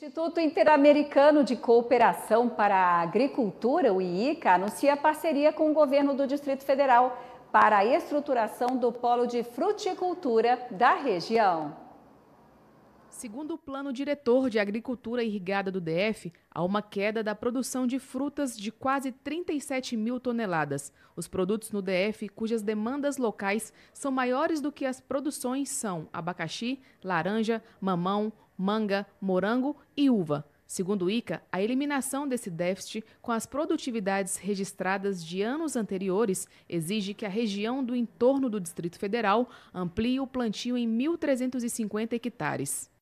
Instituto Interamericano de Cooperação para a Agricultura, o IICA, anuncia parceria com o governo do Distrito Federal para a estruturação do polo de fruticultura da região. Segundo o plano diretor de agricultura irrigada do DF, há uma queda da produção de frutas de quase 37 mil toneladas. Os produtos no DF, cujas demandas locais são maiores do que as produções, são abacaxi, laranja, mamão, manga, morango e uva. Segundo o ICA, a eliminação desse déficit com as produtividades registradas de anos anteriores exige que a região do entorno do Distrito Federal amplie o plantio em 1.350 hectares.